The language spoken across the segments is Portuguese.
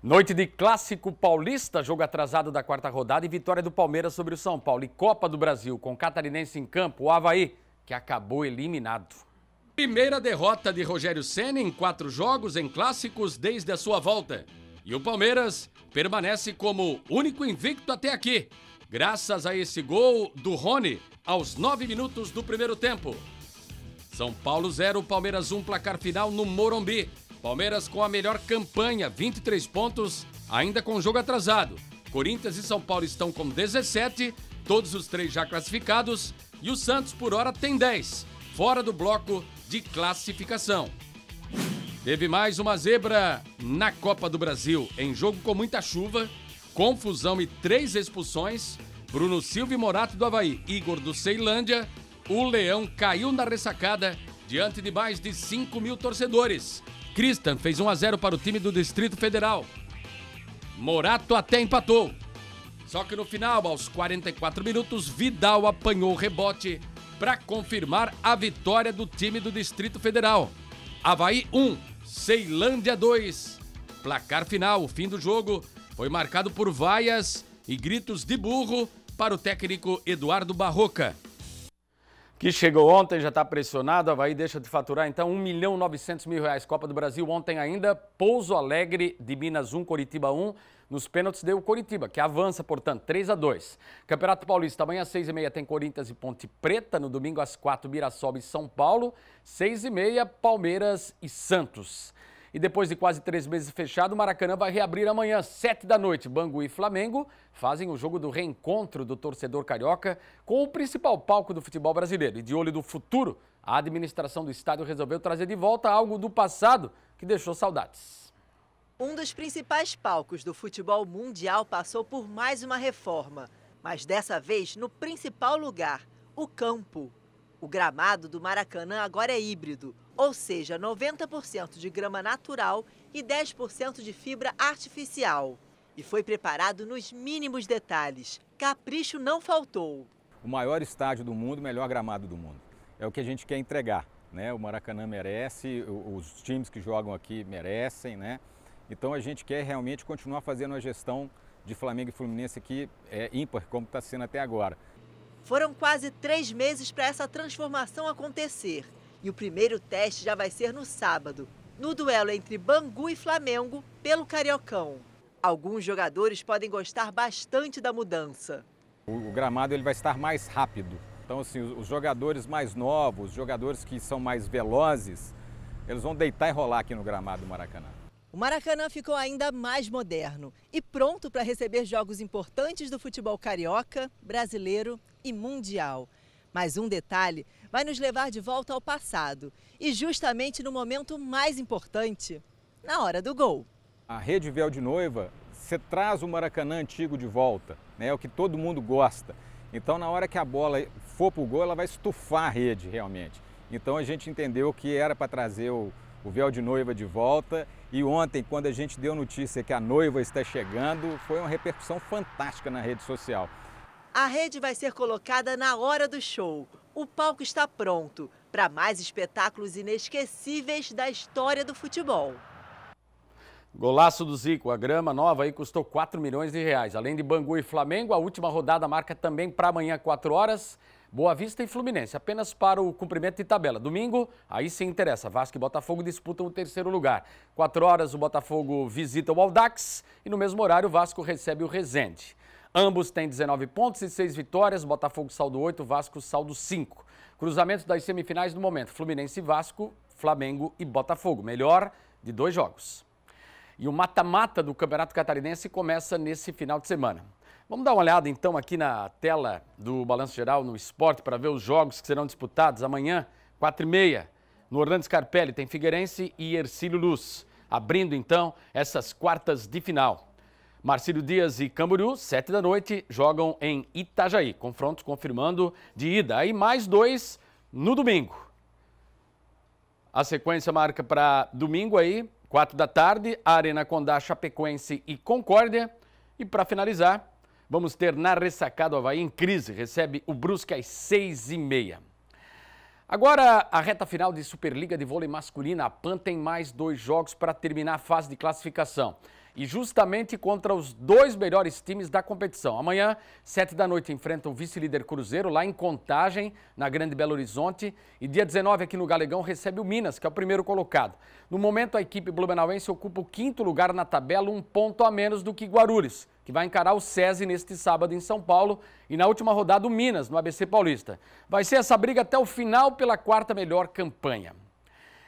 Noite de clássico paulista, jogo atrasado da quarta rodada e vitória do Palmeiras sobre o São Paulo. E Copa do Brasil com Catarinense em campo, o Havaí, que acabou eliminado. Primeira derrota de Rogério Senna em quatro jogos em clássicos desde a sua volta. E o Palmeiras permanece como único invicto até aqui, graças a esse gol do Rony aos nove minutos do primeiro tempo. São Paulo 0, Palmeiras 1, um placar final no Morumbi. Palmeiras com a melhor campanha, 23 pontos, ainda com jogo atrasado. Corinthians e São Paulo estão com 17, todos os três já classificados, e o Santos por hora tem 10, fora do bloco de classificação. Teve mais uma zebra na Copa do Brasil, em jogo com muita chuva, confusão e três expulsões. Bruno Silva e Morato do Havaí, Igor do Ceilândia, o Leão caiu na ressacada diante de mais de 5 mil torcedores. Christian fez 1 a 0 para o time do Distrito Federal. Morato até empatou. Só que no final, aos 44 minutos, Vidal apanhou o rebote para confirmar a vitória do time do Distrito Federal. Havaí 1, Ceilândia 2. Placar final, o fim do jogo, foi marcado por vaias e gritos de burro para o técnico Eduardo Barroca que chegou ontem, já está pressionado, Havaí deixa de faturar então 1 milhão 900 mil reais. Copa do Brasil ontem ainda, Pouso Alegre de Minas 1, Coritiba 1, nos pênaltis deu o Coritiba, que avança, portanto, 3 a 2 Campeonato Paulista, amanhã às 6h30 tem Corinthians e Ponte Preta, no domingo às 4 Mirassol e São Paulo, 6h30 Palmeiras e Santos. E depois de quase três meses fechado, o Maracanã vai reabrir amanhã, sete da noite. Bangu e Flamengo fazem o jogo do reencontro do torcedor carioca com o principal palco do futebol brasileiro. E de olho no futuro, a administração do estádio resolveu trazer de volta algo do passado que deixou saudades. Um dos principais palcos do futebol mundial passou por mais uma reforma, mas dessa vez no principal lugar, o campo. O gramado do Maracanã agora é híbrido ou seja, 90% de grama natural e 10% de fibra artificial. E foi preparado nos mínimos detalhes. Capricho não faltou. O maior estádio do mundo, o melhor gramado do mundo. É o que a gente quer entregar. Né? O Maracanã merece, os times que jogam aqui merecem. Né? Então a gente quer realmente continuar fazendo a gestão de Flamengo e Fluminense aqui é ímpar, como está sendo até agora. Foram quase três meses para essa transformação acontecer. E o primeiro teste já vai ser no sábado, no duelo entre Bangu e Flamengo pelo Cariocão. Alguns jogadores podem gostar bastante da mudança. O, gramado ele vai estar mais rápido. Então, assim, os, os jogadores mais novos, os jogadores que são mais velozes, eles vão deitar e rolar aqui no gramado do Maracanã. O Maracanã ficou ainda mais moderno e pronto para receber jogos importantes do futebol carioca, brasileiro e mundial. Mas um detalhe vai nos levar de volta ao passado e justamente no momento mais importante, na hora do gol. A Rede Véu de Noiva, você traz o Maracanã antigo de volta, né? é o que todo mundo gosta. Então, na hora que a bola for para o gol, ela vai estufar a rede realmente. Então, a gente entendeu que era para trazer o, o véu de noiva de volta. E ontem, quando a gente deu notícia que a noiva está chegando, foi uma repercussão fantástica na rede social. A rede vai ser colocada na hora do show. O palco está pronto para mais espetáculos inesquecíveis da história do futebol. Golaço do Zico, a grama nova aí custou 4 milhões de reais. Além de Bangu e Flamengo, a última rodada marca também para amanhã 4 horas. Boa Vista e Fluminense, apenas para o cumprimento de tabela. Domingo, aí se interessa, Vasco e Botafogo disputam o terceiro lugar. 4 horas o Botafogo visita o Aldax e no mesmo horário o Vasco recebe o Resende. Ambos têm 19 pontos e 6 vitórias. Botafogo saldo 8, Vasco saldo 5. Cruzamento das semifinais no momento: Fluminense e Vasco, Flamengo e Botafogo. Melhor de dois jogos. E o mata-mata do Campeonato Catarinense começa nesse final de semana. Vamos dar uma olhada então aqui na tela do Balanço Geral no Esporte para ver os jogos que serão disputados amanhã, 4h30. No Orlando Scarpelli tem Figueirense e Ercílio Luz, abrindo então essas quartas de final. Marcílio Dias e Camboriú, 7 da noite, jogam em Itajaí. Confrontos confirmando de ida. Aí mais dois no domingo. A sequência marca para domingo aí, 4 da tarde, Arena Condá, Chapecoense e Concórdia. E para finalizar, vamos ter na ressacada Havaí em crise. Recebe o Brusque às 6 e meia. Agora, a reta final de Superliga de Vôlei Masculina. A PAN tem mais dois jogos para terminar a fase de classificação e justamente contra os dois melhores times da competição. Amanhã, sete da noite, enfrentam o vice-líder Cruzeiro lá em Contagem, na Grande Belo Horizonte. E dia 19, aqui no Galegão, recebe o Minas, que é o primeiro colocado. No momento, a equipe blumenauense ocupa o quinto lugar na tabela, um ponto a menos do que Guarulhos, que vai encarar o SESI neste sábado em São Paulo e na última rodada o Minas, no ABC Paulista. Vai ser essa briga até o final pela quarta melhor campanha.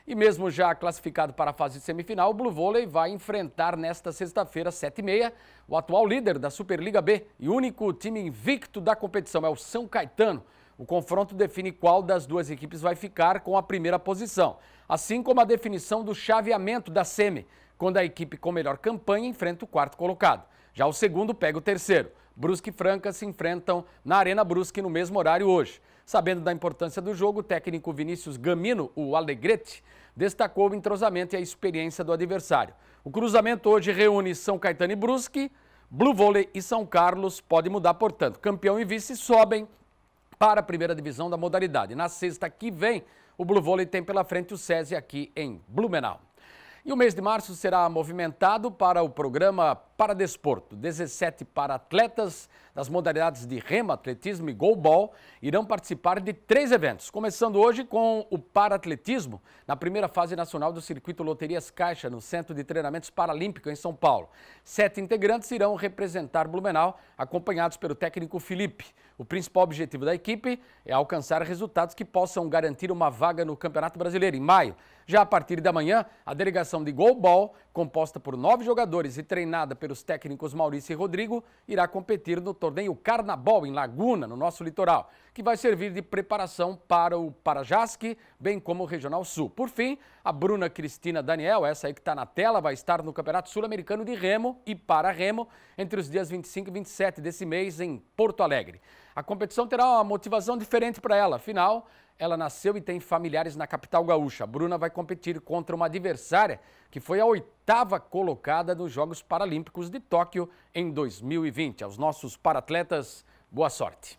E mesmo já classificado para a fase de semifinal, o Blue Volley vai enfrentar nesta sexta-feira, 7h30, o atual líder da Superliga B e único time invicto da competição, é o São Caetano. O confronto define qual das duas equipes vai ficar com a primeira posição, assim como a definição do chaveamento da SEMI, quando a equipe com melhor campanha enfrenta o quarto colocado. Já o segundo pega o terceiro. Brusque e Franca se enfrentam na Arena Brusque no mesmo horário hoje. Sabendo da importância do jogo, o técnico Vinícius Gamino, o Alegrete, destacou o entrosamento e a experiência do adversário. O cruzamento hoje reúne São Caetano e Brusque, Blue Volley e São Carlos pode mudar, portanto. Campeão e vice sobem para a primeira divisão da modalidade. Na sexta que vem, o Blue Volley tem pela frente o SESI aqui em Blumenau. E o mês de março será movimentado para o programa Paradesporto. 17 para atletas das modalidades de remo, atletismo e goalball irão participar de três eventos, começando hoje com o paratletismo na primeira fase nacional do circuito Loterias Caixa no Centro de Treinamentos Paralímpico em São Paulo. Sete integrantes irão representar Blumenau, acompanhados pelo técnico Felipe. O principal objetivo da equipe é alcançar resultados que possam garantir uma vaga no Campeonato Brasileiro em maio. Já a partir da manhã, a delegação de Ball, composta por nove jogadores e treinada pelos técnicos Maurício e Rodrigo, irá competir no torneio Carnabol em Laguna, no nosso litoral, que vai servir de preparação para o Parajasque, bem como o Regional Sul. Por fim, a Bruna Cristina Daniel, essa aí que está na tela, vai estar no Campeonato Sul-Americano de Remo e para Remo entre os dias 25 e 27 desse mês em Porto Alegre. A competição terá uma motivação diferente para ela, afinal, ela nasceu e tem familiares na capital gaúcha. Bruna vai competir contra uma adversária que foi a oitava colocada nos Jogos Paralímpicos de Tóquio em 2020. Aos nossos paratletas, boa sorte.